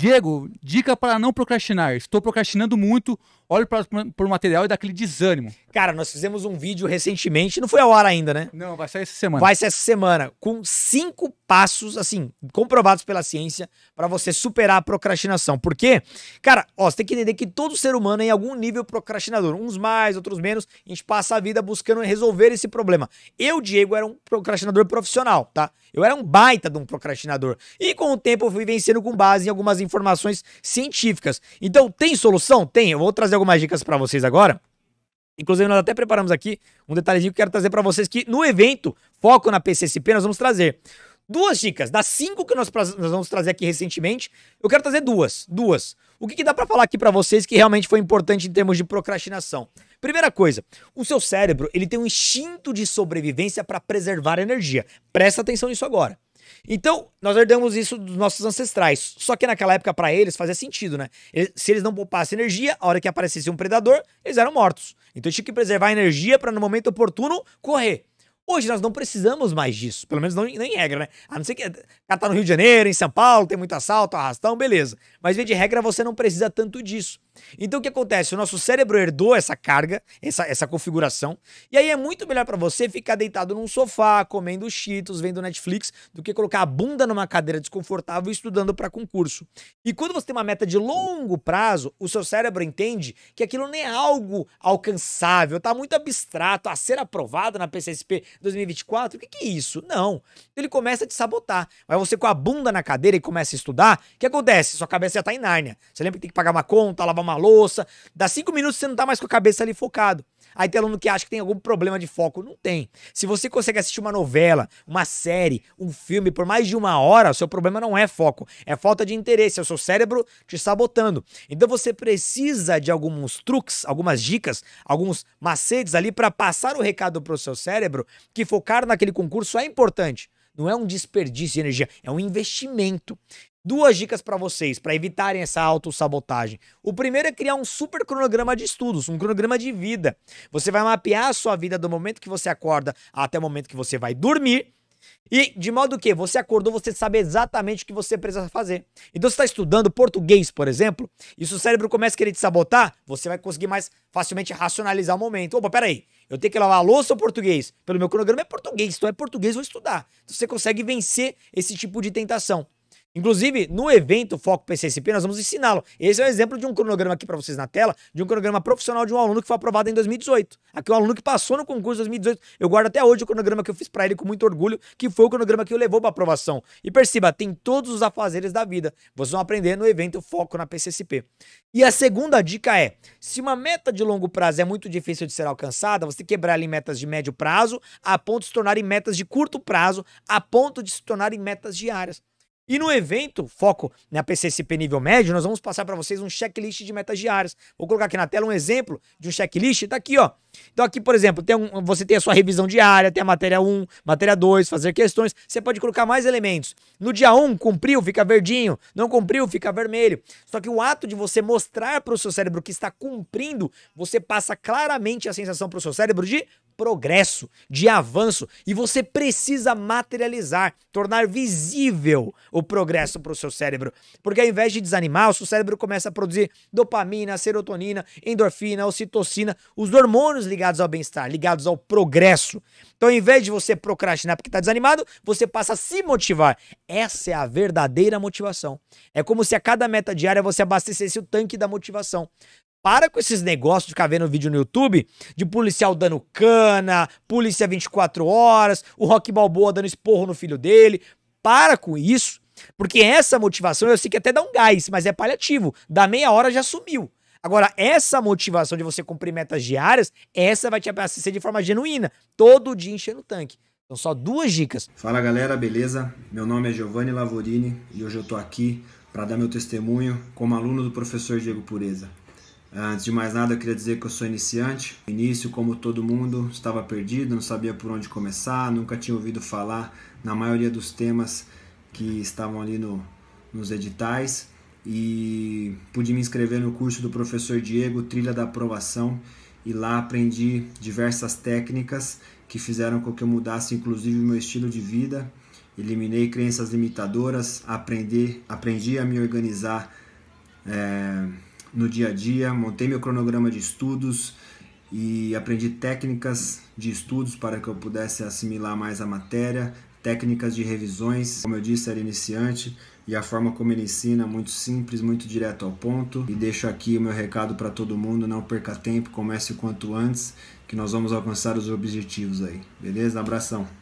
Diego, dica para não procrastinar. Estou procrastinando muito, olho para o material e dá aquele desânimo. Cara, nós fizemos um vídeo recentemente, não foi ao ar ainda, né? Não, vai sair essa semana. Vai sair essa semana, com cinco passos, assim, comprovados pela ciência, para você superar a procrastinação. Por quê? Cara, ó, você tem que entender que todo ser humano é em algum nível procrastinador. Uns mais, outros menos. A gente passa a vida buscando resolver esse problema. Eu, Diego, era um procrastinador profissional, tá? Eu era um baita de um procrastinador. E com o tempo eu fui vencendo com base em algumas informações científicas. Então, tem solução? Tem. Eu vou trazer algumas dicas para vocês agora. Inclusive, nós até preparamos aqui um detalhezinho que quero trazer para vocês que no evento Foco na PCSP nós vamos trazer duas dicas. Das cinco que nós, nós vamos trazer aqui recentemente, eu quero trazer duas. Duas. O que, que dá para falar aqui para vocês que realmente foi importante em termos de procrastinação? Primeira coisa, o seu cérebro ele tem um instinto de sobrevivência para preservar energia. Presta atenção nisso agora. Então, nós herdamos isso dos nossos ancestrais. Só que naquela época, para eles, fazia sentido, né? Eles, se eles não poupassem energia, a hora que aparecesse um predador, eles eram mortos. Então, tinha que preservar a energia para, no momento oportuno, correr. Hoje nós não precisamos mais disso, pelo menos não, não em regra, né? A não ser que cara ah, tá no Rio de Janeiro, em São Paulo, tem muito assalto, arrastão, beleza. Mas via de regra você não precisa tanto disso. Então o que acontece? O nosso cérebro herdou essa carga, essa, essa configuração, e aí é muito melhor para você ficar deitado num sofá, comendo cheetos, vendo Netflix, do que colocar a bunda numa cadeira desconfortável e estudando para concurso. E quando você tem uma meta de longo prazo, o seu cérebro entende que aquilo não é algo alcançável, está muito abstrato, a ser aprovado na PCSP 2024, o que, que é isso? Não. Ele começa a te sabotar. Mas você com a bunda na cadeira e começa a estudar, o que acontece? Sua cabeça já tá em Nárnia. Você lembra que tem que pagar uma conta, lavar lavar uma louça. Dá cinco minutos você não tá mais com a cabeça ali focado. Aí tem aluno que acha que tem algum problema de foco. Não tem. Se você consegue assistir uma novela, uma série, um filme por mais de uma hora, o seu problema não é foco. É falta de interesse. É o seu cérebro te sabotando. Então você precisa de alguns truques, algumas dicas, alguns macetes ali para passar o recado pro seu cérebro que focar naquele concurso é importante. Não é um desperdício de energia, é um investimento. Duas dicas para vocês, para evitarem essa autossabotagem. O primeiro é criar um super cronograma de estudos, um cronograma de vida. Você vai mapear a sua vida do momento que você acorda até o momento que você vai dormir. E de modo que você acordou, você sabe exatamente o que você precisa fazer. Então, se está estudando português, por exemplo, e seu cérebro começa a querer te sabotar, você vai conseguir mais facilmente racionalizar o momento. Opa, peraí, eu tenho que lavar a louça ou português? Pelo meu cronograma é português, então é português, vou estudar. Então, você consegue vencer esse tipo de tentação. Inclusive, no evento Foco PCSP, nós vamos ensiná-lo. Esse é um exemplo de um cronograma aqui para vocês na tela, de um cronograma profissional de um aluno que foi aprovado em 2018. Aqui, um aluno que passou no concurso 2018. Eu guardo até hoje o cronograma que eu fiz para ele com muito orgulho, que foi o cronograma que o levou para aprovação. E perceba, tem todos os afazeres da vida. Vocês vão aprender no evento Foco na PCSP. E a segunda dica é: se uma meta de longo prazo é muito difícil de ser alcançada, você quebrar ela em metas de médio prazo, a ponto de se tornarem metas de curto prazo, a ponto de se tornarem metas diárias. E no evento, foco na né, PCSP nível médio, nós vamos passar para vocês um checklist de metas diárias. Vou colocar aqui na tela um exemplo de um checklist, Está aqui, ó. Então aqui, por exemplo, tem um, você tem a sua revisão diária, tem a matéria 1, matéria 2, fazer questões, você pode colocar mais elementos. No dia 1, cumpriu, fica verdinho, não cumpriu, fica vermelho. Só que o ato de você mostrar para o seu cérebro que está cumprindo, você passa claramente a sensação para o seu cérebro de progresso, de avanço, e você precisa materializar, tornar visível o progresso para o seu cérebro. Porque ao invés de desanimar, o seu cérebro começa a produzir dopamina, serotonina, endorfina, ocitocina, os hormônios ligados ao bem-estar, ligados ao progresso. Então, ao invés de você procrastinar porque está desanimado, você passa a se motivar. Essa é a verdadeira motivação. É como se a cada meta diária você abastecesse o tanque da motivação. Para com esses negócios de ficar vendo vídeo no YouTube de policial dando cana, polícia 24 horas, o Rock Balboa dando esporro no filho dele. Para com isso, porque essa motivação eu sei que até dá um gás, mas é paliativo. Da meia hora já sumiu. Agora, essa motivação de você cumprir metas diárias, essa vai te abastecer de forma genuína, todo dia enchendo o tanque. Então, só duas dicas. Fala galera, beleza? Meu nome é Giovanni Lavorini e hoje eu tô aqui para dar meu testemunho como aluno do professor Diego Pureza. Ah, antes de mais nada, eu queria dizer que eu sou iniciante. No início, como todo mundo, estava perdido, não sabia por onde começar, nunca tinha ouvido falar na maioria dos temas que estavam ali no, nos editais. E pude me inscrever no curso do professor Diego, Trilha da Aprovação, e lá aprendi diversas técnicas que fizeram com que eu mudasse inclusive o meu estilo de vida. Eliminei crenças limitadoras, aprendi, aprendi a me organizar. É no dia a dia, montei meu cronograma de estudos e aprendi técnicas de estudos para que eu pudesse assimilar mais a matéria, técnicas de revisões, como eu disse, era iniciante e a forma como ele ensina, muito simples, muito direto ao ponto. E deixo aqui o meu recado para todo mundo: não perca tempo, comece o quanto antes, que nós vamos alcançar os objetivos aí, beleza? Abração!